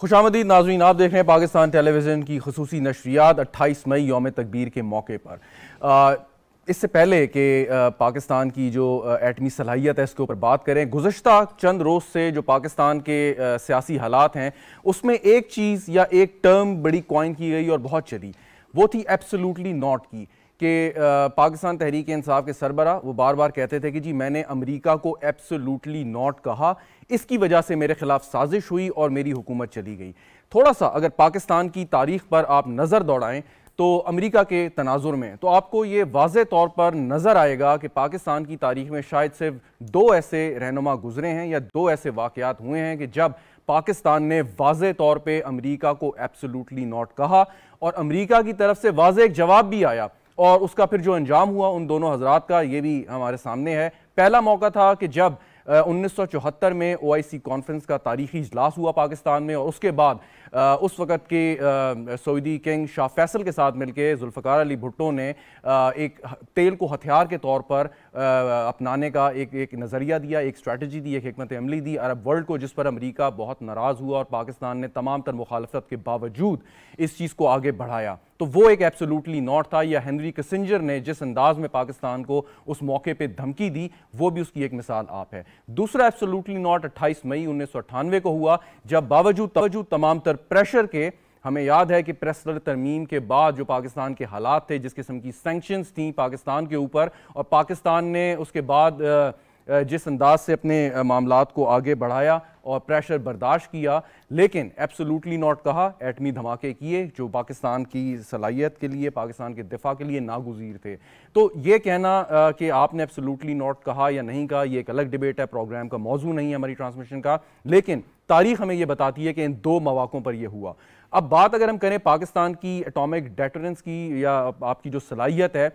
खुश आमदी आप देख रहे हैं पाकिस्तान टेलीविज़न की खसूसी नशरियात 28 मई योम तकबीर के मौके पर आ, इससे पहले कि पाकिस्तान की जो एटमी सलाहियत है इसके ऊपर बात करें गुज्त चंद रोज़ से जो पाकिस्तान के सियासी हालात हैं उसमें एक चीज़ या एक टर्म बड़ी कॉइन की गई और बहुत चली वो थी एब्सोलूटली नॉट की कि पाकिस्तान तहरीक इंसाफ के सरबरा वो बार बार कहते थे कि जी मैंने अमेरिका को एब्सोलूटली नॉट कहा इसकी वजह से मेरे खिलाफ साजिश हुई और मेरी हुकूमत चली गई थोड़ा सा अगर पाकिस्तान की तारीख पर आप नज़र दौड़ाएं तो अमेरिका के तनाजुर में तो आपको ये वाज तौर पर नज़र आएगा कि पाकिस्तान की तारीख में शायद सिर्फ दो ऐसे रहनुमा गुजरे हैं या दो ऐसे वाक़ात हुए हैं कि जब पाकिस्तान ने वाज तौर पर अमरीका को एब्सोलूटली नॉट कहा और अमरीका की तरफ से वाज एक जवाब भी आया और उसका फिर जो अंजाम हुआ उन दोनों हजरात का ये भी हमारे सामने है पहला मौका था कि जब उन्नीस सौ चौहत्तर में ओ आई सी कॉन्फ्रेंस का तारीखी इजलास हुआ पाकिस्तान में और उसके बाद आ, उस वक़्त के सऊदी किंग शाह फैसल के साथ मिलकर जुल्फ़ार अली भुट्टो ने आ, एक तेल को हथियार के तौर पर आ, अपनाने का एक एक नज़रिया दिया एक स्ट्रैटी दी एक हमत अमली दी अरब वर्ल्ड को जिस पर अमरीका बहुत नाराज़ हुआ और पाकिस्तान ने तमाम तर मुखालफत के बावजूद इस चीज़ को आगे बढ़ाया तो वो एक एब्सोलूटली नॉट था या हेनरी कसिंजर ने जिस अंदाज में पाकिस्तान को उस मौके पर धमकी दी वो भी उसकी एक मिसाल आप है दूसरा एब्सोलूटली नॉट 28 मई उन्नीस को हुआ जब बावजूद तवजूद तमाम तर प्रेशर के हमें याद है कि प्रेस तरमीम के बाद जो पाकिस्तान के हालात थे जिस किस्म की सेंक्शंस थी पाकिस्तान के ऊपर और पाकिस्तान ने उसके बाद आ, जिस अंदाज से अपने मामला को आगे बढ़ाया और प्रेशर बर्दाश्त किया लेकिन एब्सोलूटली नॉट कहा एटमी धमाके किए जो पाकिस्तान की सलाहियत के लिए पाकिस्तान के दिफा के लिए नागुजीर थे तो ये कहना कि आपने एब्सोलूटली नॉट कहा या नहीं कहा यह एक अलग डिबेट है प्रोग्राम का मौजू नहीं है हमारी ट्रांसमिशन का लेकिन तारीख हमें यह बताती है कि इन दो मौाक़ों पर यह हुआ अब बात अगर हम करें पाकिस्तान की एटॉमिक डेटरेंस की या आपकी जो सलाहियत है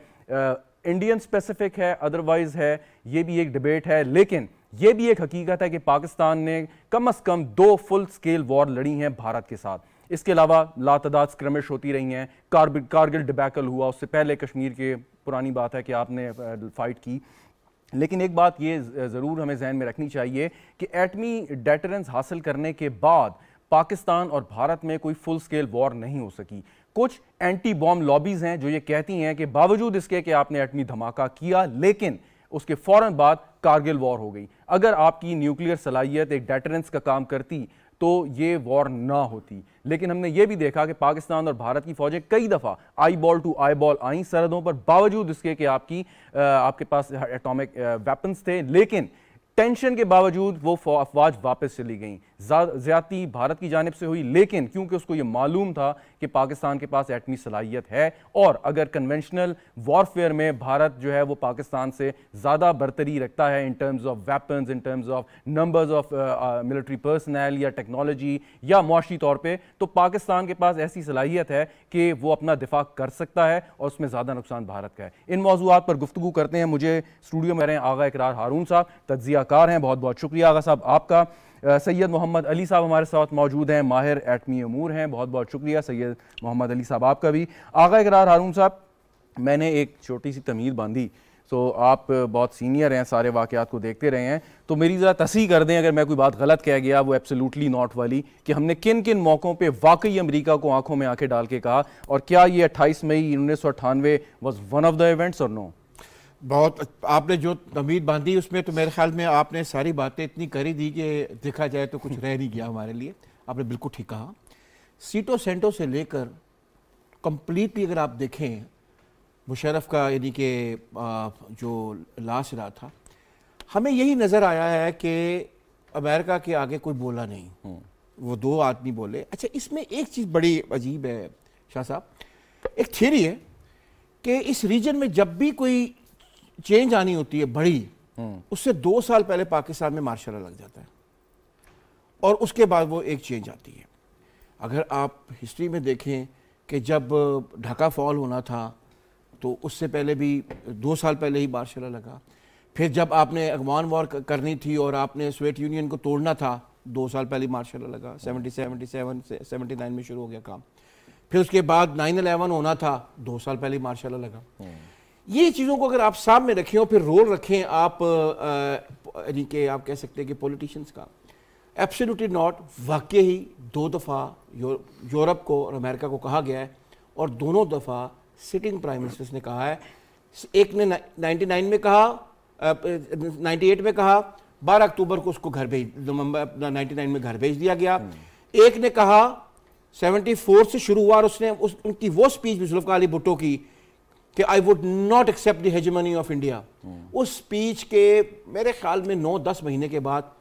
इंडियन स्पेसिफिक है अदरवाइज है ये भी एक डिबेट है लेकिन ये भी एक हकीकत है कि पाकिस्तान ने कम अज़ कम दो फुल स्केल वॉर लड़ी हैं भारत के साथ इसके अलावा लातदाद स्क्रमिश होती रही हैं कारगिल डिबैकल हुआ उससे पहले कश्मीर के पुरानी बात है कि आपने फ़ाइट की लेकिन एक बात ये ज़रूर हमें जहन में रखनी चाहिए कि एटमी डेटरेंस हासिल करने के बाद पाकिस्तान और भारत में कोई फुल स्केल वॉर नहीं हो सकी कुछ एंटी बॉम्ब लॉबीज हैं जो ये कहती हैं कि बावजूद इसके कि आपने एटमी धमाका किया लेकिन उसके फौरन बाद कारगिल वॉर हो गई अगर आपकी न्यूक्लियर सलाहियत एक डेटरेंस का काम करती तो ये वॉर ना होती लेकिन हमने ये भी देखा कि पाकिस्तान और भारत की फौजें कई दफ़ा eyeball to eyeball आई सरहदों पर बावजूद इसके कि आपकी आ, आपके पास एटॉमिक वेपन्स थे लेकिन टेंशन के बावजूद वो अफवाज वापस चली गई ज़्यादती भारत की जानब से हुई लेकिन क्योंकि उसको ये मालूम था कि पाकिस्तान के पास एटमी सलाहियत है और अगर कन्वेंशनल वॉरफेयर में भारत जो है वो पाकिस्तान से ज़्यादा बरतरी रखता है in terms of weapons in terms of numbers of military personnel या टेक्नोलॉजी या मुआशी तौर पर तो पाकिस्तान के पास ऐसी सलाहियत है कि वो अपना दिफा कर सकता है और उसमें ज़्यादा नुकसान भारत का है इन मौजूद पर गुफ्तु करते हैं मुझे स्टूडियो में रहे आगा इकरार हारून साहब तजिया कार हैं बहुत बहुत शुक्रिया आगा साहब आपका सैयद मोहम्मद अली साहब हमारे साथ मौजूद हैं माहिर एटमी अमूर हैं बहुत बहुत शुक्रिया सैयद मोहम्मद अली साहब आपका भी आगा इकरार हारून साहब मैंने एक छोटी सी तमीर बांधी सो so, आप बहुत सीनियर हैं सारे वाक़ात को देखते रहे हैं तो मेरी ज़रा तसी कर दें अगर मैं कोई बात गलत कह गया वो एब्सोल्युटली नॉट वाली कि हमने किन किन मौक़ों पे वाकई अमेरिका को आंखों में आंखें डाल के कहा और क्या ये 28 मई उन्नीस सौ अट्ठानवे was one of the events और नो बहुत आपने जो तमीद बांधी उसमें तो मेरे ख्याल में आपने सारी बातें इतनी करी दी कि देखा जाए तो कुछ रह नहीं गया हमारे लिए आपने बिल्कुल ठीक कहा सीटों सेंटों से लेकर कम्प्लीटली अगर आप देखें मुशरफ का यानी कि जो लाश रहा था हमें यही नज़र आया है कि अमेरिका के आगे कोई बोला नहीं हम्म। वो दो आदमी बोले अच्छा इसमें एक चीज़ बड़ी अजीब है शाह साहब एक थियरी है कि इस रीजन में जब भी कोई चेंज आनी होती है बड़ी हम्म। उससे दो साल पहले पाकिस्तान में मार्शल लग जाता है और उसके बाद वो एक चेंज आती है अगर आप हिस्ट्री में देखें कि जब ढाका फॉल होना था तो उससे पहले भी दो साल पहले ही मार्शल लगा फिर जब आपने अगवान वॉर करनी थी और आपने सोवियत यूनियन को तोड़ना था दो साल पहले मार्शल लगा सेवेंटी सेवेंटी सेवन से सेवेंटी नाइन में शुरू हो गया काम फिर उसके बाद नाइन अलेवन होना था दो साल पहले मार्शल लगा हम्म। ये चीज़ों को अगर आप सामने रखें और फिर रोल रखें आप यानी कि आप कह सकते हैं कि पॉलिटिशियंस का एब्सोल्युटली नॉट वाकई ही दो दफ़ा यूरोप को और अमेरिका को कहा गया है और दोनों दफ़ा सिटिंग प्राइम मिनिस्टर्स ने कहा है एक ने 99 में कहा आ, 98 में कहा 12 अक्टूबर को उसको घर भेज नवंबर 99 में घर भेज दिया गया एक ने कहा 74 से शुरू हुआ और उसने उस उनकी वो स्पीच भी जुल्फ़ार अली भुट्टो की कि I would not accept the hegemony of India उस स्पीच के मेरे ख्याल में नौ दस महीने के बाद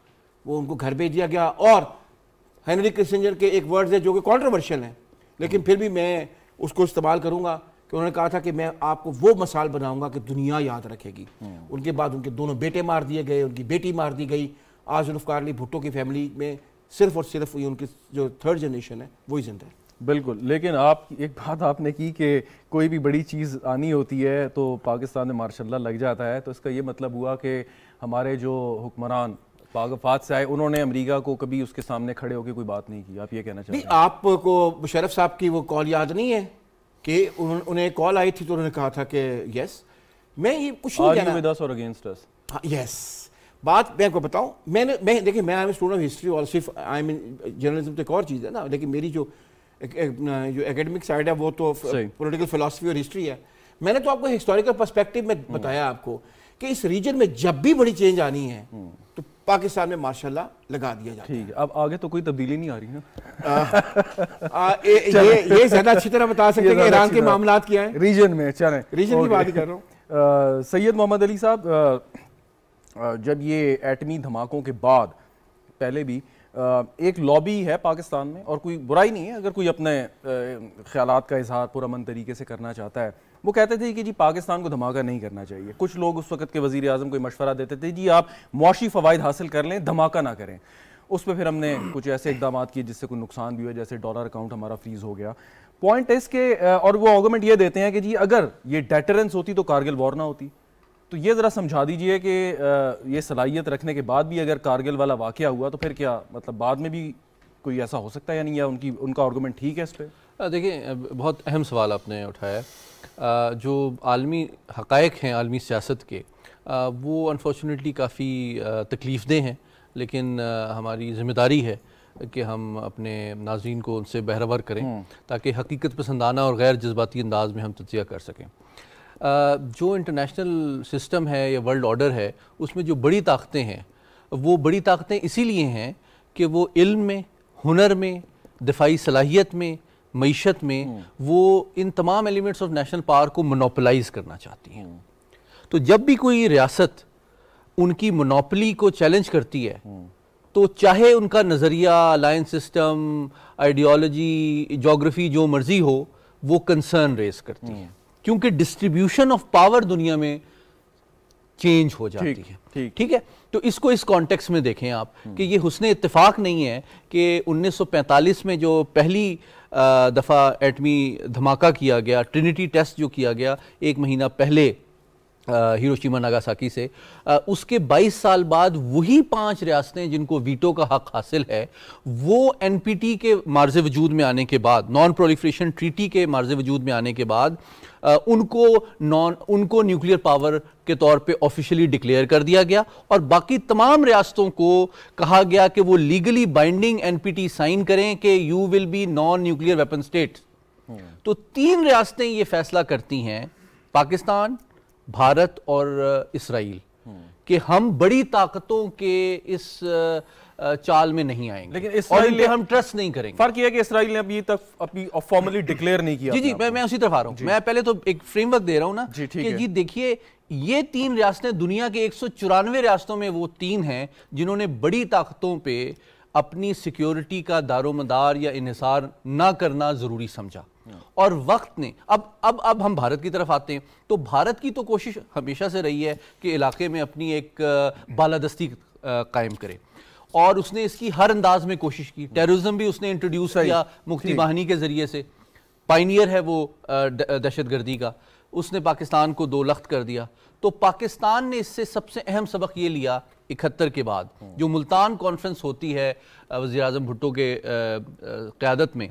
वो उनको घर भेज दिया गया और हेनरी किसिंजर के एक वर्ड्स है जो कि कॉन्ट्रोवर्शियल हैं लेकिन hmm. फिर भी मैं उसको इस्तेमाल करूँगा कि उन्होंने कहा था कि मैं आपको वो मसाल बनाऊंगा कि दुनिया याद रखेगी hmm. उनके बाद उनके दोनों बेटे मार दिए गए उनकी बेटी मार दी गई आज जुल्फकार भुट्टो की फैमिली में सिर्फ और सिर्फ उनकी जो थर्ड जनरेशन है वही जिंदा है बिल्कुल लेकिन आप एक बात आपने की कि कोई भी बड़ी चीज़ आनी होती है तो पाकिस्तान में मार्शाल्लाह लग जाता है तो इसका ये मतलब हुआ कि हमारे जो हुक्मरान पागफात से आए उन्होंने अमेरिका को कभी उसके सामने खड़े होकर कोई बात नहीं की आप ये कहना चाहते हैं आपको मुशरफ साहब की वो कॉल याद नहीं है कि उन, उन्हें कॉल आई थी तो उन्होंने कहा था कि यस मैं ये कुछ नहीं और यस हाँ, बात मैं आपको बताऊं मैंने मैं देखिए मैं I am student of history और सिर्फ आई मीन जर्नलिज्म तो एक और चीज़ है ना लेकिन मेरी जो जो एकेडमिक साइड है वो तो पॉलिटिकल फिलासफी और हिस्ट्री है मैंने तो आपको हिस्टोरिकल पर्सपेक्टिव में बताया हम्म। आपको कि इस रीजन में जब भी बड़ी चेंज आनी है हम्म। तो पाकिस्तान में माशाल्लाह लगा दिया जाता ठीक है अब आगे तो कोई तब्दीली नहीं आ रही है आ, आ, ए, ये ये ज्यादा अच्छी तरह बता सकते हैं ईरान के मामला क्या है रीजन में चले रीजन की बात कर रहा हूँ सैयद मोहम्मद अली साहब जब ये एटमी धमाकों के बाद पहले भी एक लॉबी है पाकिस्तान में और कोई बुराई नहीं है अगर कोई अपने ख्याल का इजहार पुरमन तरीके से करना चाहता है वो कहते थे कि जी पाकिस्तान को धमाका नहीं करना चाहिए कुछ लोग उस वक्त के वजीर अजम को मशवरा देते थे जी आप मुआशी फ़वाद हासिल कर लें धमाका ना करें उस पर फिर हमने कुछ ऐसे इकदाम किए जिससे कोई नुकसान भी हुआ जैसे डॉलर अकाउंट हमारा फ्रीज हो गया पॉइंट इसके और वो आर्गूमेंट ये देते हैं कि जी अगर ये डेटरेंस होती तो कारगिल वॉर ना होती तो ये ज़रा समझा दीजिए कि ये सलाहियत रखने के बाद भी अगर कारगिल वाला वाक़ हुआ तो फिर क्या मतलब बाद में भी कोई ऐसा हो सकता है या नहीं या उनकी उनका आर्गूमेंट ठीक है इस पर देखिए बहुत अहम सवाल आपने उठाया है जो आलमी हक़ हैं आलमी सियासत के वो अनफॉर्चुनेटली काफ़ी तकलीफ़ हैं लेकिन हमारी जिम्मेदारी है कि हम अपने नाजीन को उनसे बहरवर करें हम्म। ताकि हकीकत पसंदाना और गैर जज्बाती अंदाज में हम तजिया कर सकें जो इंटरनेशनल सिस्टम है या वर्ल्ड ऑर्डर है उसमें जो बड़ी ताकतें हैं वो बड़ी ताकतें इसीलिए हैं कि वो इल्म में हुनर में दिफाई सलाहियत में मीशत में हम्म। वो इन तमाम एलिमेंट्स ऑफ नेशनल पावर को मोनोपलाइज करना चाहती हैं हम्म। तो जब भी कोई रियासत उनकी मोनोपली को चैलेंज करती है हम्म। तो चाहे उनका नज़रिया अलायंस सिस्टम आइडियोलॉजी जोग्राफी जो मर्जी हो वो कंसर्न रेज करती हैं क्योंकि डिस्ट्रीब्यूशन ऑफ पावर दुनिया में चेंज हो जाती थीक, है ठीक, ठीक है तो इसको इस कॉन्टेक्स्ट में देखें आप कि ये हुसन इतफाक नहीं है कि 1945 में जो पहली दफ़ा एटमी धमाका किया गया ट्रिनिटी टेस्ट जो किया गया एक महीना पहले हिरोशिमा नागासाकी से आ, उसके 22 साल बाद वही पांच रियासतें जिनको वीटो का हक हासिल है वो एनपीटी के मार्ज वजूद में आने के बाद नॉन प्रोलिफ्रेशन ट्रीटी के मार्ज वजूद में आने के बाद आ, उनको नॉन उनको न्यूक्लियर पावर के तौर पे ऑफिशियली डिक्लेयर कर दिया गया और बाकी तमाम रियासतों को कहा गया कि वो लीगली बाइंडिंग एन साइन करें कि you will be non nuclear weapon state तो तीन रियासतें ये फैसला करती हैं पाकिस्तान भारत और इसराइल कि हम बड़ी ताकतों के इस चाल में नहीं आएंगे लेकिन इसराइल हम ट्रस्ट नहीं करेंगे फर्क यह है कि इसराइल ने अभी तक अभी फॉर्मली डिक्लेयर नहीं किया जी जी मैं मैं उसी तरफ आ रहा हूं मैं पहले तो एक फ्रेमवर्क दे रहा हूं ना जी कि जी देखिए ये तीन रियासतें दुनिया के एक सौ चौरानवे रियासतों में वो तीन हैं जिन्होंने बड़ी ताकतों पर अपनी सिक्योरिटी का दारोमदार या इसार ना करना ज़रूरी समझा और वक्त ने अब अब अब हम भारत की तरफ आते हैं तो भारत की तो कोशिश हमेशा से रही है कि इलाके में अपनी एक बालादस्ती कायम करे और उसने इसकी हर अंदाज में कोशिश की टेररिज्म भी उसने इंट्रोड्यूस किया मुक्ति बाहनी के जरिए से पाइनियर है वो दहशत गर्दी का उसने पाकिस्तान को दो लख्त कर दिया तो पाकिस्तान ने इससे सबसे अहम सबक ये लिया इकहत्तर के बाद hmm. जो मुल्तान कॉन्फ्रेंस होती है वजीर अजम भुट्टो के क़्यादत में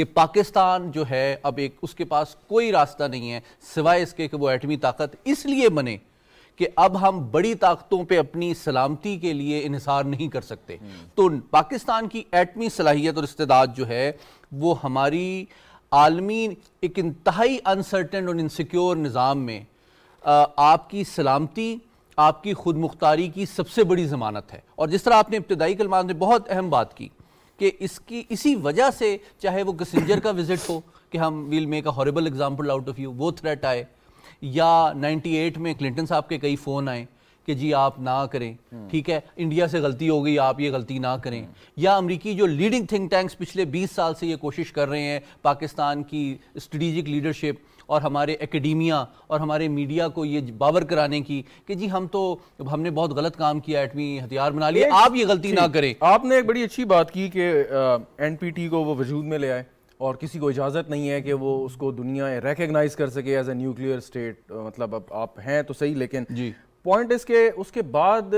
कि पाकिस्तान जो है अब एक उसके पास कोई रास्ता नहीं है सिवाय इसके कि वो एटमी ताकत इसलिए बने कि अब हम बड़ी ताकतों पे अपनी सलामती के लिए इंसार नहीं कर सकते तो पाकिस्तान की एटमी सलाहियत और इस्तेदाद जो है वो हमारी आलमी एक इंतहाई अनसर्टन और इनसिक्योर निज़ाम में आ, आपकी सलामती आपकी खुदमुख्तारी की सबसे बड़ी ज़मानत है और जिस तरह आपने इब्तदाई कलमान में बहुत अहम बात की कि इसकी इसी वजह से चाहे वो गसेंजर का विजिट हो कि हम will make a horrible example out of you वो थ्रेट आए या 98 में क्लिंटन साहब के कई फ़ोन आए कि जी आप ना करें ठीक है इंडिया से गलती हो गई आप ये गलती ना करें या अमरीकी जो लीडिंग थिंक टैंक्स पिछले 20 साल से ये कोशिश कर रहे हैं पाकिस्तान की स्ट्रेटिजिक लीडरशिप और हमारे एकेडमिया और हमारे मीडिया को ये बावर कराने की कि जी हम तो हमने बहुत गलत काम किया एटमी हथियार बना लिया आप ये गलती ना करें आपने एक बड़ी अच्छी बात की कि एन को वो वजूद में ले आए और किसी को इजाज़त नहीं है कि वो उसको दुनिया रेकग्नाइज़ कर सके एज ए न्यूक्लियर स्टेट मतलब अब आप हैं तो सही लेकिन जी पॉइंट इसके उसके बाद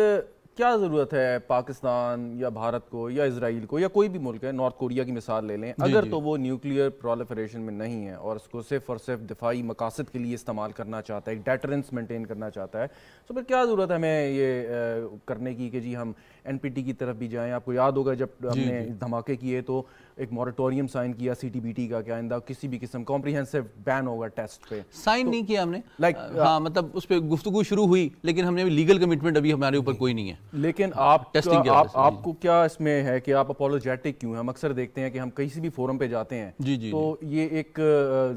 क्या ज़रूरत है पाकिस्तान या भारत को या इसराइल को या कोई भी मुल्क है नॉर्थ कोरिया की मिसाल ले लें अगर तो वो न्यूक्लियर प्रोलिफरेशन में नहीं है और उसको सिर्फ और सिर्फ दिफाई मकासद के लिए इस्तेमाल करना चाहता है एक डेटरेंस मेंटेन करना चाहता है तो फिर क्या ज़रूरत है हमें ये करने की कि जी हम एनपीटी की तरफ भी जाएं आपको याद होगा जब हमने धमाके किए तो एक मॉरेटोरियम साइन किया सीटीबीटी का क्या आइंदा किसी भी किस्म कॉम्प्रीहेंसिव बैन होगा टेस्ट पे साइन तो, नहीं किया हमने लाइक like, हाँ।, हाँ मतलब उस पर गुफ्तु शुरू हुई लेकिन हमने लीगल कमिटमेंट अभी हमारे ऊपर कोई नहीं है लेकिन हाँ, आप टेस्टिंग आप, आपको क्या इसमें है कि आप अपोलोजेटिक क्यों हैं हम अक्सर देखते हैं कि हम किसी भी फोरम पे जाते हैं जी जी तो ये एक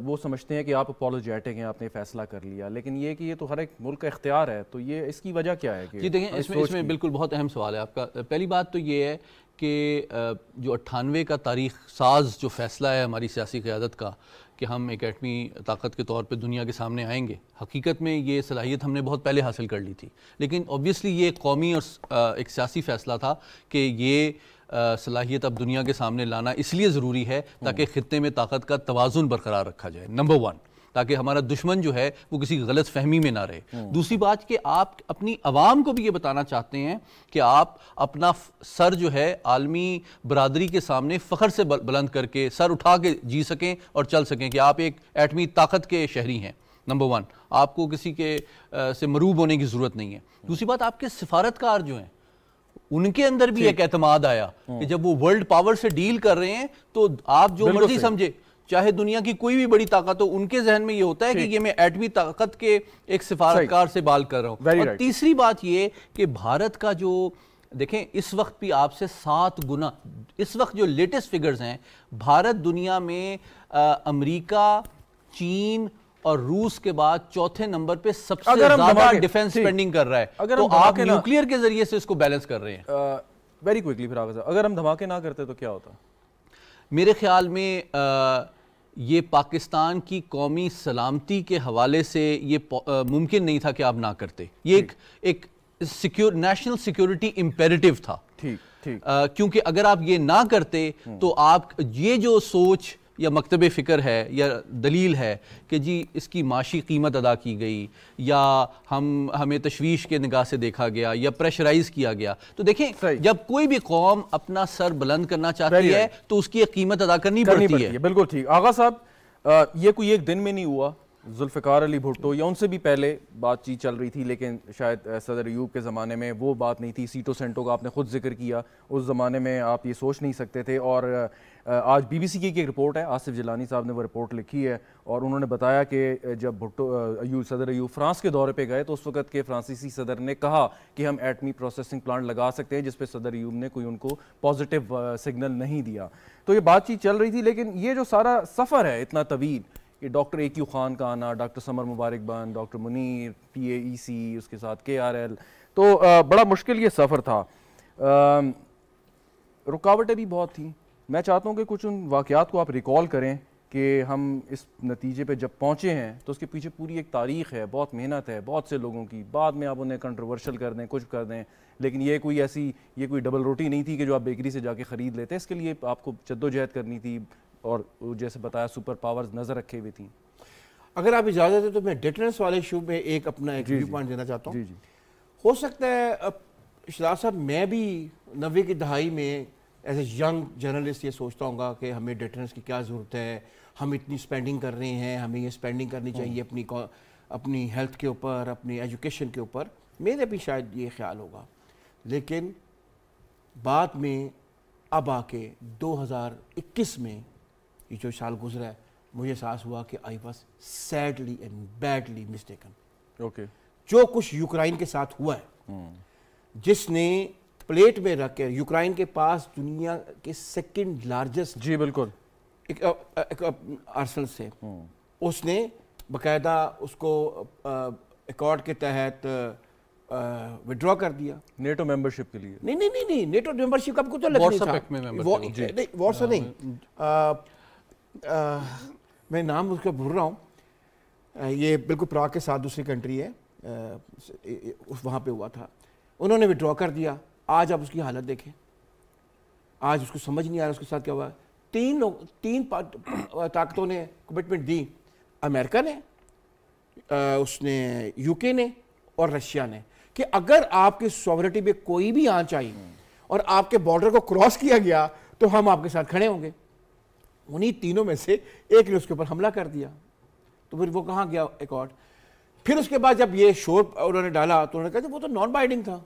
वो समझते हैं कि आप अपोलोजेटिक हैं आपने फैसला कर लिया लेकिन ये कि ये तो हर एक मुल्क का इख्तियार है तो ये इसकी वजह क्या है जी देखें इसमें बिल्कुल बहुत अहम सवाल है आप आपका पहली बात तो ये है कि जो अट्ठानवे का तारीख साज जो फैसला है हमारी सियासी क़्यादत का कि हम एक एटमी ताकत के तौर पे दुनिया के सामने आएंगे हकीकत में ये सलाहियत हमने बहुत पहले हासिल कर ली थी लेकिन ऑब्वियसली ये कौमी और एक सियासी फ़ैसला था कि ये सलाहियत अब दुनिया के सामने लाना इसलिए ज़रूरी है ताकि हम्म। ख़त्े में ताकत का तोज़ुन बरकरार रखा जाए नंबर वन ताकि हमारा दुश्मन जो है वो किसी गलत फहमी में ना रहे दूसरी बात कि आप अपनी आवाम को भी ये बताना चाहते हैं कि आप अपना सर जो है आलमी बरदरी के सामने फ़खर से बुलंद करके सर उठा के जी सकें और चल सकें कि आप एक एटमी ताकत के शहरी हैं नंबर वन आपको किसी के आ, से मरूब होने की ज़रूरत नहीं है दूसरी बात आपके सिफारतकार जो हैं उनके अंदर भी एक एतमाद आया कि हम्म। जब वो वर्ल्ड पावर से डील कर रहे हैं तो आप जो मर्जी समझे चाहे दुनिया की कोई भी बड़ी ताकत हो उनके जहन में ये होता है कि ये मैं एटमी ताकत के एक सिफारतकार से बाल कर रहा हूँ और right. तीसरी बात ये कि भारत का जो देखें इस वक्त भी आपसे सात गुना इस वक्त जो लेटेस्ट फिगर्स हैं भारत दुनिया में अमेरिका चीन और रूस के बाद चौथे नंबर पे सबसे ज्यादा डिफेंस स्पेंडिंग कर रहा है अगर तो आप न्यूक्लियर के जरिए से इसको बैलेंस कर रहे हैं वेरी क्विकली फिर अगर हम धमाके ना करते तो क्या होता मेरे ख्याल में ये पाकिस्तान की कौमी सलामती के हवाले से ये मुमकिन नहीं था कि आप ना करते ये एक एक सिक्योर नेशनल सिक्योरिटी इम्पेरेटिव था ठीक ठीक क्योंकि अगर आप ये ना करते हम्म। तो आप ये जो सोच या मकतब फ़िक्र है या दलील है कि जी इसकी माशी कीमत अदा की गई या हम हमें तशवीश के निगाह से देखा गया या प्रेशराइज किया गया तो देखें जब कोई भी कौम अपना सर बुलंद करना चाहती है तो उसकी कीमत अदा करनी, करनी पड़ती, है।, है बिल्कुल ठीक आगा साहब ये कोई एक दिन में नहीं हुआ जुल्फार अली भुट्टो या उनसे भी पहले बातचीत चल रही थी लेकिन शायद सदर यूब के ज़माने में वो बात नहीं थी सीटो सेंटो का आपने खुद जिक्र किया उस ज़माने में आप ये सोच नहीं सकते थे और आज बीबीसी की एक रिपोर्ट है आसिफ जिलानी साहब ने वो रिपोर्ट लिखी है और उन्होंने बताया कि जब भुट्टो अयू सदर अयू फ्रांस के दौरे पे गए तो उस वक्त के फ्रांसीसी सदर ने कहा कि हम एटमी प्रोसेसिंग प्लांट लगा सकते हैं जिस पे सदर अयूब ने कोई उनको पॉजिटिव सिग्नल नहीं दिया तो ये बातचीत चल रही थी लेकिन ये जो सारा सफ़र है इतना तवील कि डॉक्टर ए क्यू ख़ान का आना डॉक्टर समर बन doctor Munir P A E C उसके साथ के आर एल तो बड़ा मुश्किल ये सफ़र था रुकावटें भी बहुत थी मैं चाहता हूँ कि कुछ उन वाक़ात को आप रिकॉल करें कि हम इस नतीजे पे जब पहुँचे हैं तो उसके पीछे पूरी एक तारीख है बहुत मेहनत है बहुत से लोगों की बाद में आप उन्हें कंट्रोवर्शल कर दें कुछ कर दें लेकिन ये कोई ऐसी ये कोई डबल रोटी नहीं थी कि जो आप बेकरी से जाके ख़रीद लेते इसके लिए आपको जद्दोजहद करनी थी और जैसे बताया सुपर पावर्स नज़र रखे हुए थी अगर आप इजाज़त है तो मैं डेटनेस वाले शो में एक अपना एक व्यू पॉइंट देना चाहता हूँ हो सकता है अब शराब साहब मैं भी नबे की दहाई में एज ए यंग जर्नलिस्ट ये सोचता हूँ कि हमें डेटरेंस की क्या ज़रूरत है हम इतनी स्पेंडिंग कर रहे हैं हमें ये स्पेंडिंग करनी हम्म। चाहिए अपनी अपनी हेल्थ के ऊपर अपनी एजुकेशन के ऊपर मेरे भी शायद ये ख्याल होगा लेकिन बाद में अब आके 2021 में ये जो साल गुजरा है मुझे एहसास हुआ कि I was sadly and badly mistaken okay जो कुछ यूक्राइन के साथ हुआ है हम्म। जिसने प्लेट में रख के यूक्राइन के पास दुनिया के सेकंड लार्जेस्ट जी बिल्कुल एक, एक, एक आर्सनल से हम्म। उसने बकायदा उसको एकॉर्ड के तहत विड्रॉ कर दिया नेटो मेंबरशिप के लिए नहीं नहीं नहीं नहीं नेटो मेंबरशिप का तो लग नहीं में वो, नहीं आ, हाँ, हाँ, हाँ। मैं नाम उसका भूल रहा हूँ ये बिल्कुल प्राग के साथ दूसरी कंट्री है वहाँ पे हुआ था उन्होंने विड्रॉ कर दिया आज आप उसकी हालत देखें आज उसको समझ नहीं आ रहा उसके साथ क्या हुआ तीन तीन ताकतों ने कमिटमेंट दी अमेरिका ने आ, उसने यूके ने और रशिया ने कि अगर आपके सॉवरिटी पे कोई भी आंच आई और आपके बॉर्डर को क्रॉस किया गया तो हम आपके साथ खड़े होंगे उन्हीं तीनों में से एक ने उसके ऊपर हमला कर दिया तो फिर वो कहाँ गया एक और फिर उसके बाद जब ये शोर उन्होंने डाला तो उन्होंने कहा वो तो नॉन बाइंडिंग था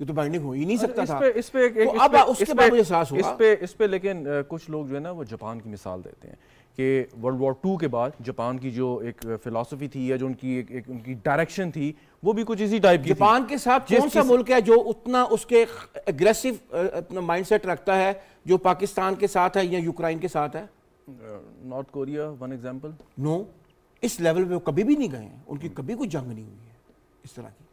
ये तो बाइंडिंग हो ही नहीं सकता इस था इस पे एक, एक तो अब उसके बाद मुझे एहसास हुआ इस पे इस पे लेकिन कुछ लोग जो है ना वो जापान की मिसाल देते हैं कि वर्ल्ड वॉर टू के बाद जापान की जो एक फिलासफी थी या जो उनकी एक, एक उनकी डायरेक्शन थी वो भी कुछ इसी टाइप की जापान के साथ कौन सा मुल्क है जो उतना उसके एग्रेसिव अपना माइंडसेट रखता है जो पाकिस्तान के साथ है या यूक्रेन के साथ है North Korea one example no इस लेवल पे वो कभी भी नहीं गए उनकी कभी कोई जंग नहीं हुई है इस तरह की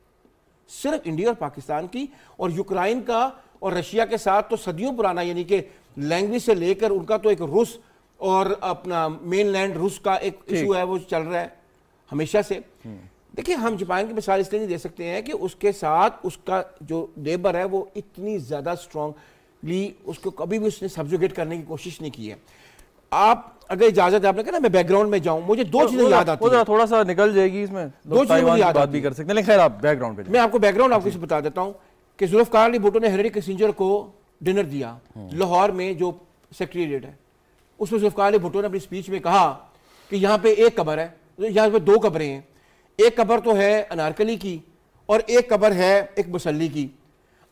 सिर्फ इंडिया और पाकिस्तान की और यूक्राइन का और रशिया के साथ तो सदियों पुराना यानी कि लैंग्वेज से लेकर उनका तो एक रूस और अपना मेन लैंड रूस का एक इशू है वो चल रहा है हमेशा से हम्म। देखिए हम जापान की मिसाल इसलिए नहीं दे सकते हैं कि उसके साथ उसका जो लेबर है वो इतनी ज़्यादा स्ट्रांगली उसको कभी भी उसने सब्जुगेट करने की कोशिश नहीं की है आप अगर इजाजत है आपने कहा ना मैं बैकग्राउंड में जाऊं मुझे दो चीजें याद आती है थोड़ा सा निकल जाएगी इसमें दो चीजें याद बात भी कर सकते हैं खैर आप बैकग्राउंड पे मैं आपको बैकग्राउंड आपको बता देता हूं कि जुल्फकार अली भुट्टो ने हेनरी किसिंजर को डिनर दिया हम्म। लाहौर में जो सेक्रेटेरिएट है उसमें जुल्फकार अली भुट्टो ने अपनी स्पीच में कहा कि यहाँ पे एक कबर है यहाँ पे दो कबरें हैं एक कबर तो है अनारकली की और एक कबर है एक मुसली की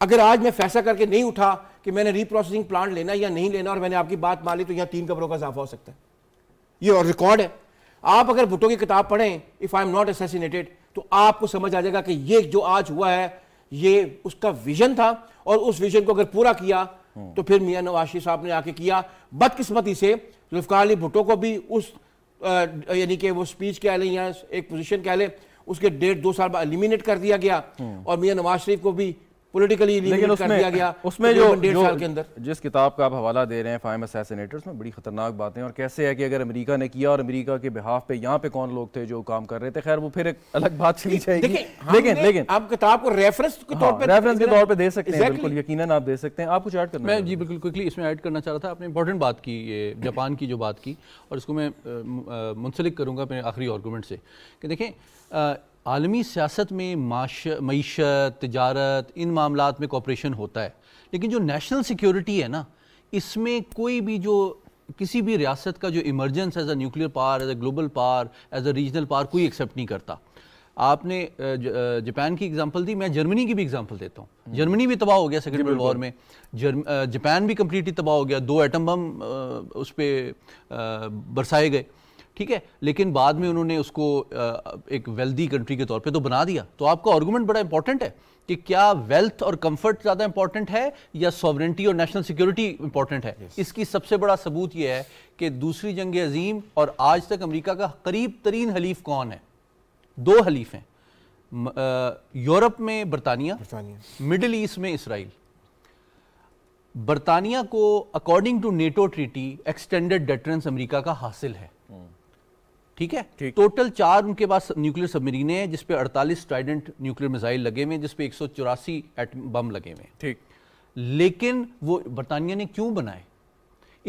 अगर आज मैं फैसला करके नहीं उठा कि मैंने रीप्रोसेसिंग प्लांट लेना या नहीं लेना और मैंने आपकी बात मान ली तो यहाँ तीन कमरों का इजाफा हो सकता है ये और रिकॉर्ड है आप अगर भुट्टो की किताब पढ़ें if I am not assassinated तो आपको समझ आ जाएगा कि ये जो आज हुआ है ये उसका विजन था और उस विजन को अगर पूरा किया हम्म। तो फिर मियाँ नवाशी साहब ने आके किया बदकिस्मती से जुल्फ़ार अली भुट्टो को भी उस यानी कि वो स्पीच कह लें या एक पोजिशन कह लें उसके डेढ़ दो साल बाद एलिमिनेट कर दिया गया हम्म। और मियाँ नवाज शरीफ को भी पोलिटिकली लेकिन उसमें, दिया गया उसमें तो जो, डेढ़ साल के अंदर जिस किताब का आप हवाला दे रहे हैं फाइम असैसिनेटर्स में बड़ी खतरनाक बातें और कैसे है कि अगर अमेरिका ने किया और अमेरिका के बिहाफ पे यहाँ पे कौन लोग थे जो काम कर रहे थे खैर वो फिर एक अलग बात चली जाएगी लेकिन लेकिन आप किताब को रेफरेंस के तौर हाँ, पर रेफरेंस के तौर पर दे सकते हैं बिल्कुल यकीन आप दे सकते हैं आप कुछ ऐड करना मैं जी बिल्कुल क्विकली इसमें ऐड करना चाह रहा था आपने इंपॉर्टेंट बात की ये जापान की जो बात की और इसको मैं मुंसलिक करूँगा अपने आखिरी आर्गूमेंट से कि देखें आलमी सियासत में मीशत तजारत इन मामला में कॉपरेशन होता है लेकिन जो नेशनल सिक्योरिटी है ना इसमें कोई भी जो किसी भी रियासत का जो emergence as a nuclear power as a global power as a regional power कोई एक्सेप्ट नहीं करता आपने जापान की एग्जांपल दी मैं जर्मनी की भी एग्जांपल देता हूँ जर्मनी हम्म। भी तबाह हो गया सेकेंड वर्ल्ड वॉर में जापान भी कम्प्लीटली तबाह हो गया दो एटम बम उस पर बरसाए गए ठीक है लेकिन बाद में उन्होंने उसको एक वेल्दी कंट्री के तौर पे तो बना दिया तो आपका आर्गूमेंट बड़ा इंपॉर्टेंट है कि क्या वेल्थ और कंफर्ट ज़्यादा इंपॉर्टेंट है या सॉवरेंटी और नेशनल सिक्योरिटी इंपॉर्टेंट है yes. इसकी सबसे बड़ा सबूत यह है कि दूसरी जंग अजीम और आज तक अमरीका का करीब तरीन हलीफ कौन है दो हलीफ हैं यूरोप में बरतानिया मिडल ईस्ट में इसराइल बरतानिया को according to NATO treaty extended deterrence America का हासिल है ठीक है टोटल चार उनके पास न्यूक्लियर सबमरीने हैं जिसपे 48 ट्राइडेंट न्यूक्लियर मिसाइल लगे हुए हैं जिसपे एक सौ चौरासी बम लगे हुए हैं ठीक लेकिन वो बरतानिया ने क्यों बनाए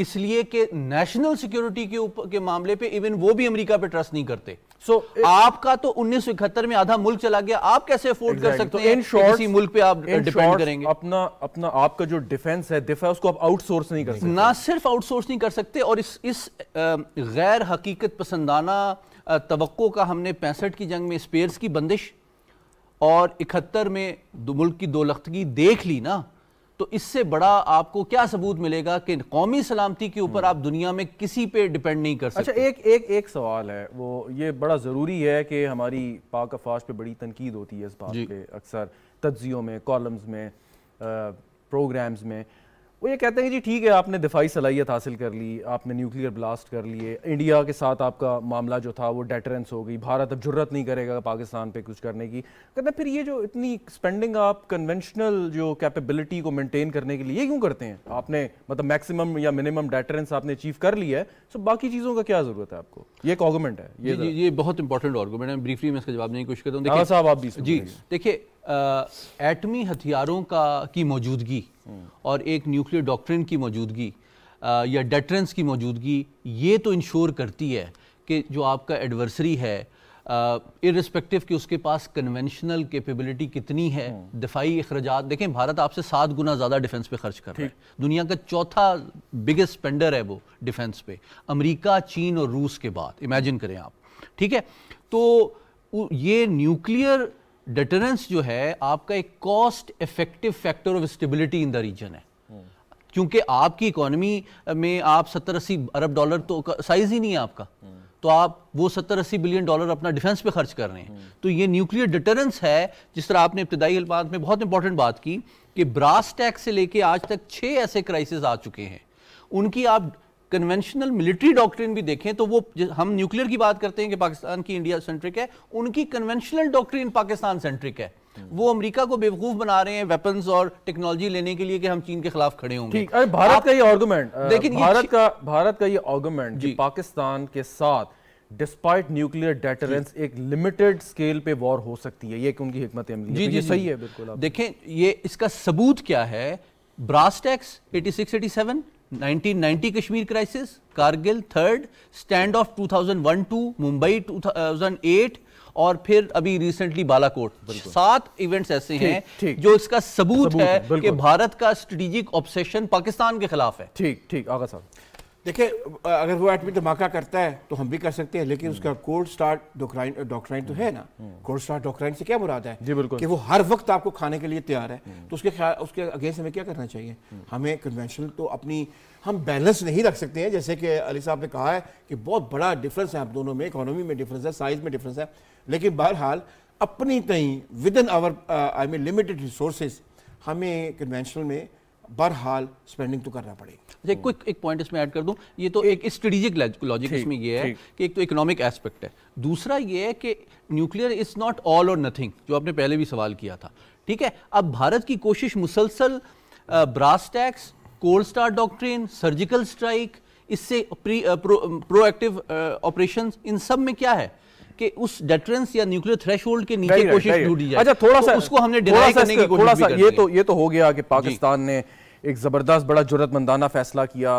इसलिए कि नेशनल सिक्योरिटी के ऊपर के मामले पे इवन वो भी अमेरिका पे ट्रस्ट नहीं करते सो so, आपका तो इकहत्तर में आधा मुल्क चला गया आप कैसे अफोर्ड exactly. कर सकते तो हैं तो किसी मुल्क पे आप डिपेंड करेंगे अपना अपना आपका जो डिफेंस है दिफा उसको आप आउटसोर्स नहीं कर सकते ना सिर्फ आउटसोर्स नहीं कर सकते और इस इस गैर हकीकत पसंदाना तो का हमने पैंसठ की जंग में स्पेयर्स की बंदिश और इकहत्तर में मुल्क की दो लख्तगी देख ली ना तो इससे बड़ा आपको क्या सबूत मिलेगा कि कौमी सलामती के ऊपर हम्म। आप दुनिया में किसी पे डिपेंड नहीं कर अच्छा, सकते अच्छा एक एक एक सवाल है वो ये बड़ा ज़रूरी है कि हमारी पाक अफवाज पे बड़ी तनकीद होती है इस बात पे अक्सर तज्जियों में कॉलम्स में प्रोग्राम्स में वो ये कहते हैं जी ठीक है आपने दिफाई सलाहियत हासिल कर ली आपने न्यूक्लियर ब्लास्ट कर लिए इंडिया के साथ आपका मामला जो था वो डेटरेंस हो गई भारत अब जरूरत नहीं करेगा पाकिस्तान पे कुछ करने की कहते हैं फिर ये जो इतनी स्पेंडिंग आप कन्वेंशनल जो कैपेबिलिटी को मेंटेन करने के लिए क्यों करते हैं आपने मतलब मैक्सिमम या मिनिमम डेटरेंस आपने अचीव कर लिया है सो बाकी चीज़ों का क्या ज़रूरत है आपको ये एक आर्गूमेंट है ये जी, ये बहुत इंपॉर्टेंट आर्गूमेंट है ब्रीफली मैं इसका जवाब नहीं कोशिश करता हूँ साहब आप भी जी देखिए एटमी हथियारों का की मौजूदगी और एक न्यूक्लियर डॉक्ट्रिन की मौजूदगी या डेटरेंस की मौजूदगी ये तो इंश्योर करती है कि जो आपका एडवर्सरी है इरिस्पेक्टिव कि उसके पास कन्वेंशनल कैपेबिलिटी कितनी है हम्म। दिफाई अखराज देखें भारत आपसे सात गुना ज़्यादा डिफेंस पे खर्च कर रहा है दुनिया का चौथा बिगेस्ट स्पेंडर है वो डिफेंस पे अमेरिका चीन और रूस के बाद इमेजिन करें आप ठीक है तो ये न्यूक्लियर डिटरेंस जो है आपका एक cost effective factor of stability in the region है क्योंकि आपकी इकोनॉमी में आप सत्तर अस्सी अरब डॉलर तो साइज ही नहीं है आपका तो आप वो सत्तर अस्सी बिलियन डॉलर अपना डिफेंस पे खर्च कर रहे हैं तो ये न्यूक्लियर डिटरेंस है जिस तरह आपने इब्तदाई अल्पात में बहुत इंपॉर्टेंट बात की कि ब्रास टैक्स से लेके आज तक छह ऐसे क्राइसिस आ चुके हैं उनकी आप कन्वेंशनल मिलिट्री डॉक्ट्रिन भी देखें तो वो हम न्यूक्लियर की बात करते हैं कि पाकिस्तान की इंडिया सेंट्रिक है उनकी कन्वेंशनल डॉक्ट्रिन पाकिस्तान सेंट्रिक है वो अमेरिका को बेवकूफ बना रहे हैं वेपन्स और टेक्नोलॉजी लेने के लिए कि हम चीन के खिलाफ खड़े होंगे ठीक अरे भारत का ये आर्गुमेंट लेकिन भारत का भारत का ये आर्गुमेंट जी पाकिस्तान के साथ डिस्पाइट न्यूक्लियर डेटरेंस एक लिमिटेड स्केल पे वॉर हो सकती है ये उनकी हिकमत अमली जी, जी, तो जी सही है बिल्कुल देखें ये इसका सबूत क्या है brass tacks 86 87 1990 Kashmir crisis Kargil third standoff 2001 two Mumbai 2008 और फिर अभी रिसेंटली बालाकोट सात इवेंट्स ऐसे थीक, हैं थीक, जो इसका सबूत, सबूत है, है कि भारत का स्ट्रेटेजिक ऑब्सेशन पाकिस्तान के खिलाफ है ठीक ठीक आगा साहब देखिए अगर वो एटमी धमाका करता है तो हम भी कर सकते हैं लेकिन उसका कोल्ड स्टार्ट डॉक्राइन डॉक्राइन तो है ना कोल्ड स्टार्ट डॉक्राइन से क्या मुराद है जी बिल्कुल कि वो हर वक्त आपको खाने के लिए तैयार है हम्म। तो उसके ख्याल उसके अगेंस्ट हमें क्या करना चाहिए हम्म। हमें कन्वेंशनल तो अपनी हम बैलेंस नहीं रख सकते हैं जैसे कि अली साहब ने कहा है कि बहुत बड़ा डिफरेंस है आप दोनों में इकोनॉमी में डिफरेंस है साइज में डिफरेंस है लेकिन बहरहाल अपनी तई within our I mean limited resources हमें कन्वेंशनल में बहरहाल स्पेंडिंग तो करना पड़ेगा अच्छा एक क्विक एक पॉइंट इसमें ऐड कर दूं ये तो एक स्ट्रेटेजिक लॉजिक इसमें ये है कि एक तो इकोनॉमिक एस्पेक्ट है दूसरा ये है कि nuclear is not all or nothing जो आपने पहले भी सवाल किया था ठीक है अब भारत की कोशिश मुसलसल brass tacks cold start doctrine surgical strike इससे प्रोएक्टिव ऑपरेशन इन सब में क्या है कि उस डेटरेंस या न्यूक्लियर थ्रेशोल्ड के नीचे कोशिश ढूंढी जाए अच्छा थोड़ा तो सा उसको हमने डिनाई करने की कोशिश भी ये तो ये तो हो गया कि पाकिस्तान ने एक जबरदस्त बड़ा जरूरतमंदाना फैसला किया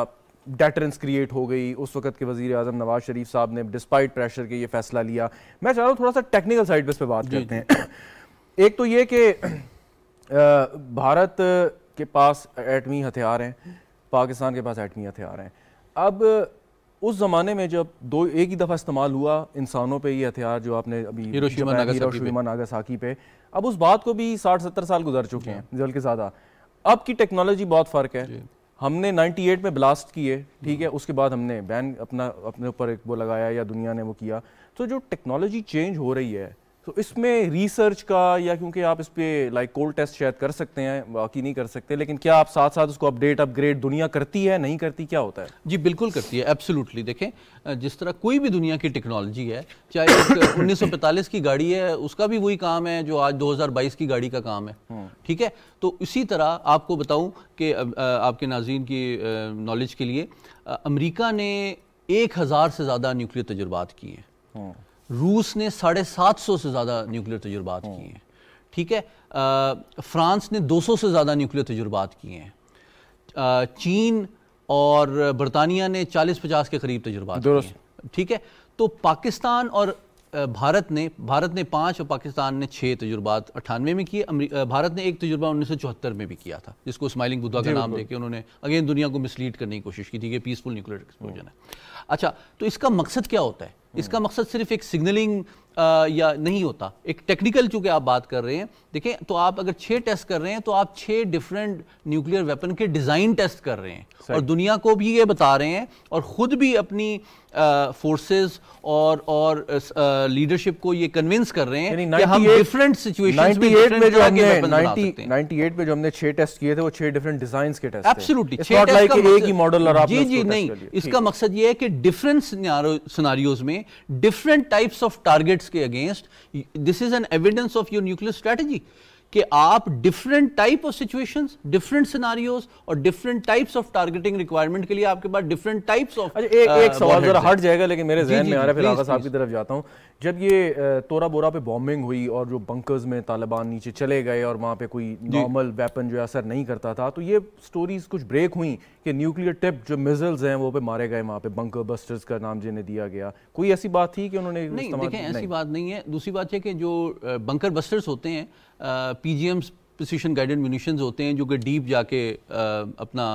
डेटरेंस क्रिएट हो गई उस वक्त के वजीर आजम नवाज शरीफ साहब ने डिस्पाइट प्रेशर के ये फैसला लिया मैं चाह रहा हूँ थोड़ा सा टेक्निकल साइड पर इस पर बात करते हैं एक तो ये कि भारत के पास एटमी हथियार हैं पाकिस्तान के पास एटमी हथियार हैं अब उस ज़माने में जब दो एक ही दफ़ा इस्तेमाल हुआ इंसानों पे ये हथियार जो आपने अभी हिरोशिमा नागासाकी, पे अब उस बात को भी साठ सत्तर साल गुजर चुके हैं बल्कि ज़्यादा अब की टेक्नोलॉजी बहुत फ़र्क है हमने 98 में ब्लास्ट किए ठीक है हम्म। उसके बाद हमने बैन अपना अपने ऊपर एक वो लगाया या दुनिया ने वो किया तो जो टेक्नोलॉजी चेंज हो रही है तो इसमें रिसर्च का या क्योंकि आप इस पर लाइक कोल्ड टेस्ट शायद कर सकते हैं बाकी नहीं कर सकते लेकिन क्या आप साथ साथ उसको अपडेट अपग्रेड दुनिया करती है नहीं करती क्या होता है जी बिल्कुल करती है एब्सोल्युटली देखें जिस तरह कोई भी दुनिया की टेक्नोलॉजी है चाहे उन्नीस सौ पैंतालीस की गाड़ी है उसका भी वही काम है जो आज दो हज़ार बाईस की गाड़ी का काम है हम्म। ठीक है तो इसी तरह आपको बताऊँ कि आपके नाजीन की नॉलेज के लिए अमरीका ने एक हज़ार से ज़्यादा न्यूक्लियर तजुर्बात किए हैं हम्म। रूस ने साढ़े सात सौ से ज़्यादा न्यूक्लियर तजुर्बात हम्म। किए हैं ठीक है फ्रांस ने दो सौ से ज़्यादा न्यूक्लियर तजुर्बात किए हैं चीन और बरतानिया ने चालीस पचास के करीब तजुर्बा ठीक है तो पाकिस्तान और भारत ने भारत ने पाँच और पाकिस्तान ने छः तजुर्बा अठानवे में किए भारत ने एक तजुर्बा उन्नीस सौ चौहत्तर में भी किया था जिसको स्माइलिंग बुद्धा का नाम देके उन्होंने अगेन दुनिया को मिसलीड करने की कोशिश की थी कि पीसफुल न्यूक्लियर एक्सप्लोजन है अच्छा तो इसका मकसद क्या होता है इसका मकसद सिर्फ एक सिग्नलिंग या नहीं होता एक टेक्निकल चूंकि आप बात कर रहे हैं देखें तो आप अगर छह टेस्ट कर रहे हैं तो आप छह डिफरेंट न्यूक्लियर वेपन के डिज़ाइन टेस्ट कर रहे हैं और दुनिया को भी ये बता रहे हैं और ख़ुद भी अपनी फोर्सेस और और लीडरशिप को ये कन्विंस कर रहे हैं कि हम डिफरेंट सिचुएशन में डिफरेंट छह टेस्ट किए थे वो छह डिफरेंट के टेस्ट छह लाइक एक ही मॉडल जी जी नहीं इसका मकसद ये है कि डिफरेंट सिनेरियोज में different types of targets projects के against this is an evidence of your nuclear strategy कि आप different type of situations different scenarios और different types of targeting requirement के लिए आपके पास डिफरेंट टाइप्स ऑफ एक एक uh, सवाल जरा हट जाएगा लेकिन मेरे जहन में आ रहा है फिर आगा साहब की तरफ जाता हूँ जब ये तोरा बोरा पे बॉम्बिंग हुई और जो बंकर्स में तालिबान नीचे चले गए और वहाँ पे कोई नॉर्मल वेपन जो असर नहीं करता था तो ये स्टोरीज कुछ ब्रेक हुई कि न्यूक्लियर टिप जो मिजल्स हैं वो पे मारे गए वहाँ पे बंकर बस्टर्स का नाम जिन्हें दिया गया कोई ऐसी बात थी कि उन्होंने नहीं देखें ऐसी बात नहीं है दूसरी बात यह कि जो बंकर बस्टर्स होते हैं पी प्रसिशन गाइडेड munitions होते हैं जो कि डीप जाके आ, अपना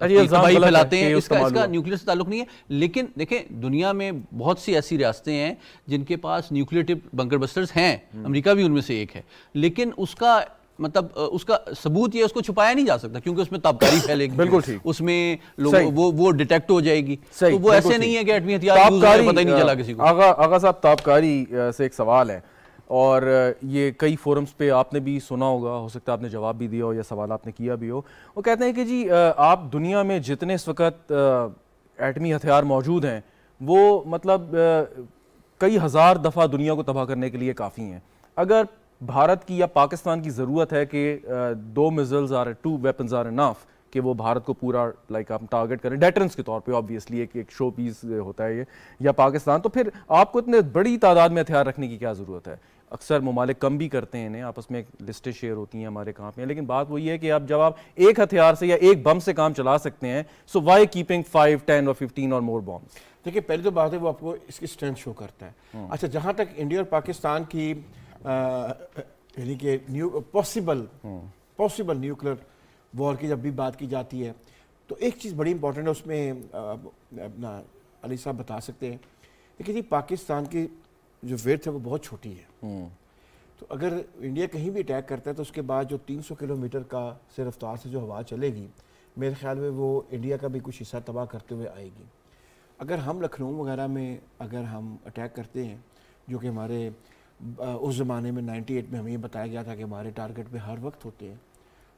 तबाही फैलाते हैं इसका इसका न्यूक्लियर से ताल्लुक नहीं है लेकिन देखें दुनिया में बहुत सी ऐसी रियासतें हैं जिनके पास न्यूक्लियर बंकर बस्टर्स हैं हम्म। अमेरिका भी उनमें से एक है लेकिन उसका मतलब उसका सबूत ये उसको छुपाया नहीं जा सकता क्योंकि उसमें ताबकारी फैलेगी बिल्कुल ठीक उसमें लोग वो वो डिटेक्ट हो जाएगी तो वो ऐसे नहीं है कि एटमी हथियार पता ही नहीं चला किसी को आगा आगा साहब ताबकारी से एक सवाल है और ये कई फोरम्स पे आपने भी सुना होगा हो सकता है आपने जवाब भी दिया हो या सवाल आपने किया भी हो वो कहते हैं कि जी आप दुनिया में जितने इस वक्त एटमी हथियार मौजूद हैं वो मतलब कई हज़ार दफ़ा दुनिया को तबाह करने के लिए काफ़ी हैं अगर भारत की या पाकिस्तान की ज़रूरत है कि दो missiles are two weapons are enough कि वो भारत को पूरा लाइक आप टारगेट करें डेटरेंस के तौर पे ऑब्वियसली एक एक शो पीस होता है ये या पाकिस्तान तो फिर आपको इतने बड़ी तादाद में हथियार रखने की क्या ज़रूरत है अक्सर ममालिक कम भी करते हैं इन्हें आपस में लिस्टें शेयर होती हैं हमारे काम में लेकिन बात वही है कि आप जब आप एक हथियार से या एक बम से काम चला सकते हैं so why keeping five ten और फिफ्टीन और मोर बॉम्ब देखिए पहले तो बात है वो आपको इसकी स्ट्रेंथ शो करता है हम्म। अच्छा जहाँ तक इंडिया और पाकिस्तान की यानी कि new possible possible nuclear war की जब भी बात की जाती है तो एक चीज़ बड़ी इंपॉर्टेंट है उसमें अपना अली साहब बता सकते हैं देखिए जी पाकिस्तान की जो वेट है वो बहुत छोटी है तो अगर इंडिया कहीं भी अटैक करता है तो उसके बाद जो 300 किलोमीटर का से रफ्तार तो से जो हवा चलेगी मेरे ख्याल में वो इंडिया का भी कुछ हिस्सा तबाह करते हुए आएगी अगर हम लखनऊ वगैरह में अगर हम अटैक करते हैं जो कि हमारे उस ज़माने में 98 में हमें बताया गया था कि हमारे टारगेट पे हर वक्त होते हैं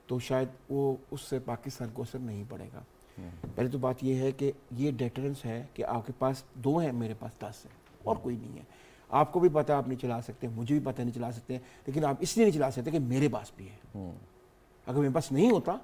तो शायद वो उससे पाकिस्तान को असर नहीं पड़ेगा पहले तो बात यह है कि ये डेटरेंस है कि आपके पास दो हैं मेरे पास दस हैं और कोई नहीं है आपको भी पता आप नहीं चला सकते मुझे भी पता नहीं चला सकते लेकिन आप इसलिए नहीं चला सकते कि मेरे पास भी है हम्म। अगर मेरे पास नहीं होता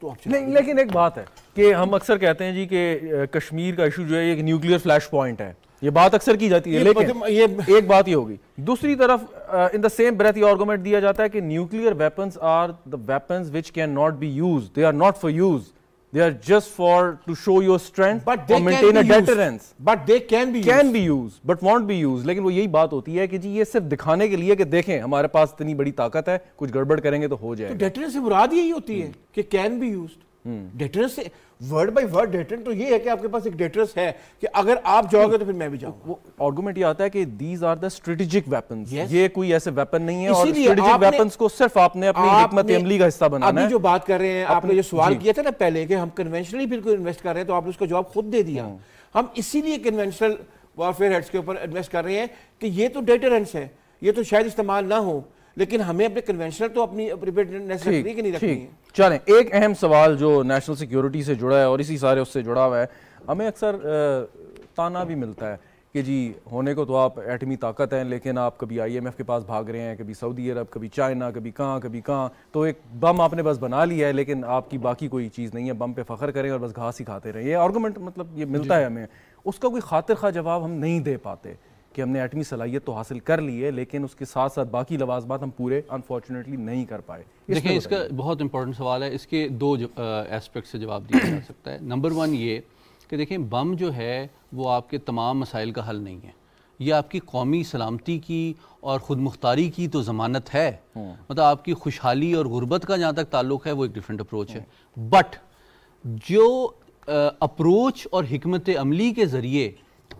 तो आप नहीं लेकिन एक बात है कि हम अक्सर कहते हैं जी कि कश्मीर का इशू जो है एक न्यूक्लियर फ्लैश पॉइंट है ये बात अक्सर की जाती है लेकिन ये एक बात ही होगी दूसरी तरफ इन द सेम ब्रेथ ये आर्गूमेंट दिया जाता है कि nuclear weapons are the weapons which can not be use they are not for use They are just for to show your strength but they or maintain a deterrence. But they can be can used. be used, but won't be used. लेकिन वो यही बात होती है कि जी ये सिर्फ दिखाने के लिए कि देखें हमारे पास इतनी बड़ी ताकत है कुछ गड़बड़ करेंगे तो हो जाएगा। तो डेटरेंस से मुराद यही होती hai ki can be used डेटरस हम्म। से वर्ड बाय वर्ड डेटरन तो ये है कि आपके पास एक डेटरस है कि अगर आप जाओगे तो फिर मैं भी जाऊंगा वो आर्गुमेंट ये आता है कि these are the strategic weapons ये कोई ऐसे वेपन नहीं है और स्ट्रेटजिक वेपन्स को सिर्फ आपने अपनी हिकमत अमली का हिस्सा बनाना है अभी जो बात कर रहे हैं आपने जो सवाल किया था ना पहले कि हम कन्वेंशनली बिल्कुल इन्वेस्ट कर रहे हैं तो आपने उसका जवाब खुद दे दिया हम्म। हम इसीलिए कन्वेंशनल वॉरफेयर हेड्स के ऊपर इन्वेस्ट कर रहे हैं कि ये तो डेटरेंस है ये तो शायद इस्तेमाल ना हो लेकिन हमें अपने कन्वेंशनल तो अपनी प्रिपेयर्डनेस रखनी कि नहीं रखनी है चलें एक अहम सवाल जो नेशनल सिक्योरिटी से जुड़ा है और इसी सारे उससे जुड़ा हुआ है हमें अक्सर ताना भी मिलता है कि जी होने को तो आप एटमी ताकत हैं लेकिन आप कभी आईएमएफ के पास भाग रहे हैं कभी सऊदी अरब कभी चाइना कभी कहाँ कभी कहाँ तो एक बम आपने बस बना लिया है लेकिन आपकी बाकी कोई चीज़ नहीं है बम पे फखर करें और बस घास ही खाते रहें ये आर्गूमेंट मतलब ये मिलता है हमें उसका कोई खातिर खा जवाब हम नहीं दे पाते कि हमने एटमी सलाहियत तो हासिल कर ली है लेकिन उसके साथ साथ बाकी लवाजमत हम पूरे अनफॉर्चुनेटली नहीं कर पाए देखिए इसका बहुत इंपॉर्टेंट सवाल है इसके दो एस्पेक्ट से जवाब दिया जा सकता है नंबर वन ये कि देखें बम जो है वो आपके तमाम मसाइल का हल नहीं है ये आपकी कौमी सलामती की और ख़ुद मुख्तारी की तो ज़मानत है हम्म। मतलब आपकी खुशहाली और गुर्बत का जहाँ तक ताल्लुक है वो एक डिफरेंट अप्रोच है बट जो अप्रोच और हमत अमली के ज़रिए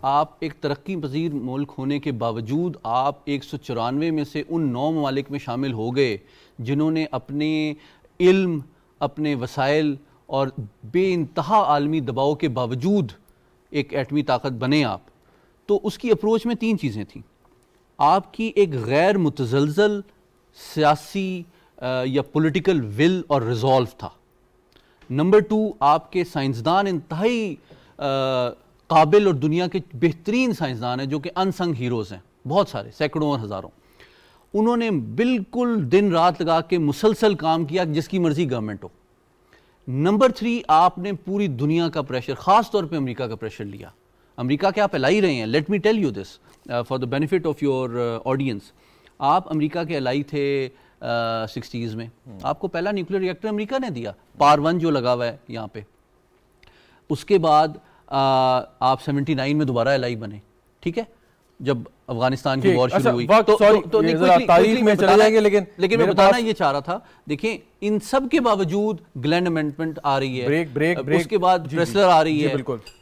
आप एक तरक्की पजीर मुल्क होने के बावजूद आप एक सौ चौरानवे में से उन नौ ममालिक में शामिल हो गए जिन्होंने अपने इल्म अपने वसाइल और बे इंतहा आलमी दबाव के बावजूद एक एटमी ताकत बने आप तो उसकी अप्रोच में तीन चीज़ें थीं आपकी एक गैर मुतजलजल सियासी या पॉलिटिकल विल और रिजॉल्व था नंबर टू आपके साइंसदान इंतहाई काबिल और दुनिया के बेहतरीन साइंसदान हैं जो कि अनसंग हीरोज़ हैं बहुत सारे सैकड़ों और हज़ारों उन्होंने बिल्कुल दिन रात लगा के मुसलसल काम किया जिसकी मर्ज़ी गवर्नमेंट हो नंबर थ्री आपने पूरी दुनिया का प्रेशर ख़ास तौर पे अमेरिका का प्रेशर लिया अमेरिका के आप अलाई रहे हैं let me tell you this for the benefit of your audience आप अमेरिका के अलाई थे सिक्सटीज़ uh, में हम्म। आपको पहला न्यूक्लियर रिएक्टर अमेरिका ने दिया पार वन जो लगा हुआ है यहाँ पे उसके बाद आप 79 में दोबारा एल बने ठीक है जब अफगानिस्तान की वॉर शुरू अच्छा, हुई तो, तो, sorry, तो, तो तारीख में चले जाएंगे लेकिन लेकिन मैं बताना ये चाह रहा था देखिए इन सब के बावजूद ग्लैंड अमेंडमेंट आ रही है ब्रेक ब्रेक ब्रेक उसके बाद ब्रेसलर आ रही है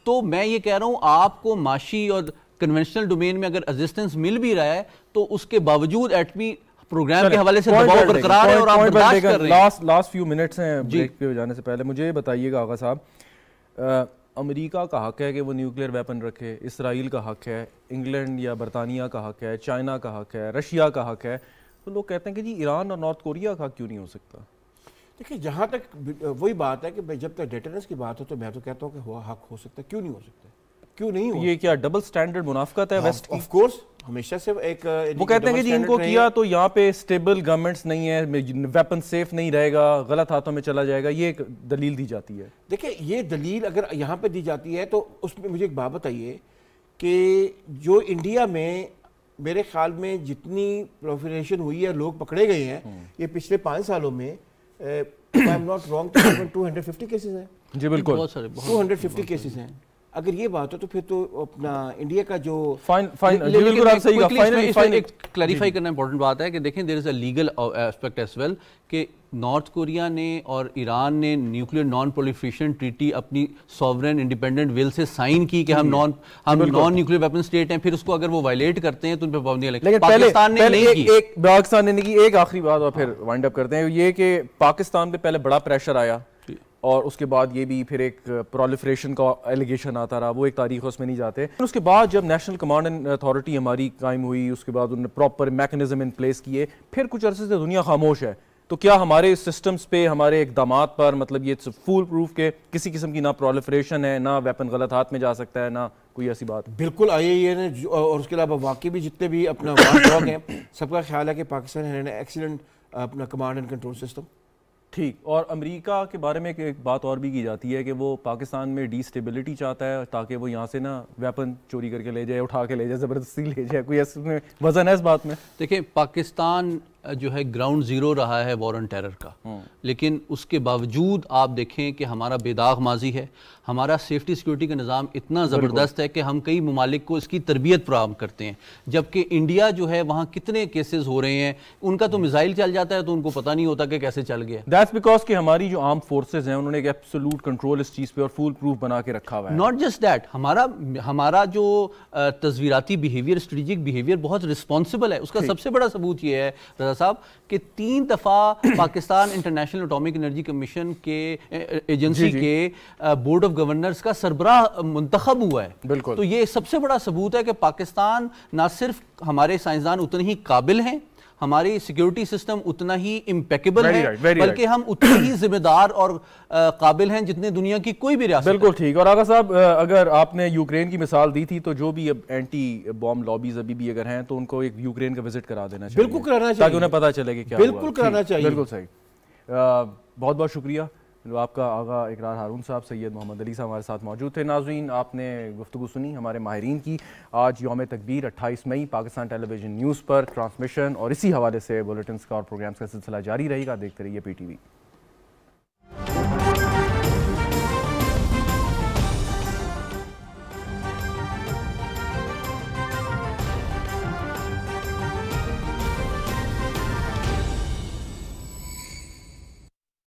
तो मैं ये कह रहा हूँ आपको माशी और कन्वेंशनल डोमेन में अगर असिस्टेंस मिल भी रहा है तो उसके बावजूद एटमी प्रोग्राम के हवाले से दबाव बरकरार है और आप बर्दाश्त कर रहे हैं लास्ट लास्ट फ्यू मिनट्स हैं ब्रेक पे जाने से पहले मुझे बताइएगा आगा साहब अमेरिका का हक है कि वो न्यूक्लियर वेपन रखे इसराइल का हक है इंग्लैंड या बरतानिया का हक है चाइना का हक है रशिया का हक है तो लोग कहते हैं कि जी ईरान और नॉर्थ कोरिया का हक क्यों नहीं हो सकता देखिए जहाँ तक वही बात है कि जब तक डेटेनेंस की बात हो तो मैं तो कहता हूँ कि हुआ हक हो सकता है क्यों नहीं हो सकता क्यों नहीं हो? ये क्या डबल स्टैंडर्ड मुनाफ्त है वेस्ट ऑफ कोर्स हमेशा से एक uh, वो कहते हैं कि जी इनको किया तो यहाँ पे स्टेबल गवर्नमेंट्स नहीं है वेपन सेफ नहीं रहेगा गलत हाथों में चला जाएगा ये एक दलील दी जाती है देखिए ये दलील अगर यहाँ पे दी जाती है तो उसमें मुझे एक बात बताइए कि जो इंडिया में मेरे ख्याल में जितनी प्रोफिनेशन हुई है लोग पकड़े गए हैं हम्म। ये पिछले पाँच सालों में I am not wrong two hundred fifty cases हैं जी बिल्कुल टू हंड्रेड फिफ्टी केसेज हैं अगर ये बात हो तो फिर तो अपना इंडिया का जो क्लैरिफाई करना इंपॉर्टेंट बात है कि देखें there is a legal aspect as well कि नॉर्थ कोरिया ने और ईरान ने न्यूक्लियर नॉन प्रोलिफिशन ट्रीटी अपनी सॉवरन इंडिपेंडेंट विल से साइन की कि हम नॉन हम नॉन न्यूक्लियर वेपन स्टेट हैं फिर उसको अगर वो वायलेट करते हैं तो उन पर पाबंदियां लेकिन पाकिस्तान ने नहीं की एक पाकिस्तान ने नहीं की एक आखिरी बात और फिर वाइंड अप करते हैं ये कि पाकिस्तान पर पहले बड़ा प्रेशर आया और उसके बाद ये भी फिर एक प्रोलिफ्रेशन का एलिगेशन आता रहा वो एक तारीख उसमें नहीं जाते उसके बाद जब नेशनल कमांड एंड अथॉरिटी हमारी कायम हुई उसके बाद उन्होंने प्रॉपर मैकेनिज्म इन प्लेस किए फिर कुछ अरसे से दुनिया खामोश है तो क्या हमारे सिस्टम्स पे हमारे इकदाम पर मतलब ये फूल प्रूफ के किसी किस्म की ना प्रोलिफ्रेशन है ना वेपन गलत हाथ में जा सकता है ना कोई ऐसी बात बिल्कुल आई ए ने और उसके अलावा वाकई भी जितने भी अपना हैं सबका ख्याल है कि पाकिस्तान एक्सीलेंट अपना कमांड एंड कंट्रोल सिस्टम ठीक और अमेरिका के बारे में एक बात और भी की जाती है कि वो पाकिस्तान में स्टेबिलिटी चाहता है ताकि वो यहाँ से ना वेपन चोरी करके ले जाए उठा के ले जाए ज़बरदस्ती ले जाए कोई इसमें वजन है इस बात में देखिए पाकिस्तान जो है ग्राउंड ज़ीरो रहा है वॉर टेरर का हम्म। लेकिन उसके बावजूद आप देखें कि हमारा बेदाग माजी है हमारा सेफ्टी सिक्योरिटी का निज़ाम इतना ज़बरदस्त है कि हम कई ममालिक को इसकी तरबियत फ्राहम करते हैं जबकि इंडिया जो है वहाँ कितने केसेस हो रहे हैं उनका तो मिज़ाइल चल जाता है तो उनको पता नहीं होता कि कैसे चल गया दैट्स बिकॉज कि हमारी जो आर्म फोर्सेज हैं उन्होंने एक एब्सोलूट कंट्रोल इस चीज़ पर और फुल प्रूफ बना के रखा हुआ है नॉट जस्ट दैट हमारा हमारा जो तस्वीराती बिहेवियर स्ट्रेटिक बिहेवियर बहुत रिस्पॉन्सिबल है उसका सबसे बड़ा सबूत यह है रजा साहब कि तीन दफ़ा Pakistan International Atomic Energy Commission के एजेंसी के बोर्ड ऑफ गवर्नर्स का सरबराह मुंतखब हुआ है बिल्कुल तो ये सबसे बड़ा सबूत है कि पाकिस्तान ना सिर्फ हमारे साइंसदान उतने ही काबिल हैं हमारी सिक्योरिटी सिस्टम उतना ही इम्पेकेबल है right, बल्कि right. हम उतने ही जिम्मेदार और आ, काबिल हैं जितने दुनिया की कोई भी रियासत बिल्कुल ठीक और आगा साहब अगर आपने यूक्रेन की मिसाल दी थी तो जो भी अब एंटी बॉम्ब लॉबीज अभी भी अगर हैं तो उनको एक यूक्रेन का विजिट करा देना चाहिए बिल्कुल कराना चाहिए ताकि उन्हें पता चले कि क्या बिल्कुल कराना चाहिए बिल्कुल सही बहुत बहुत शुक्रिया आपका आगा इकरार हारून साहब सैयद मोहम्मद अली साहब हमारे साथ मौजूद थे नाजरीन आपने गुफ्तु सुनी हमारे माहरीन की आज योम तकबीर अट्ठाईस मई पाकिस्तान टेलीविजन न्यूज़ पर ट्रांसमिशन और इसी हवाले से बुलेटिन का और प्रोग्राम्स का सिलसिला जारी रहेगा देखते रहिए पी टी वी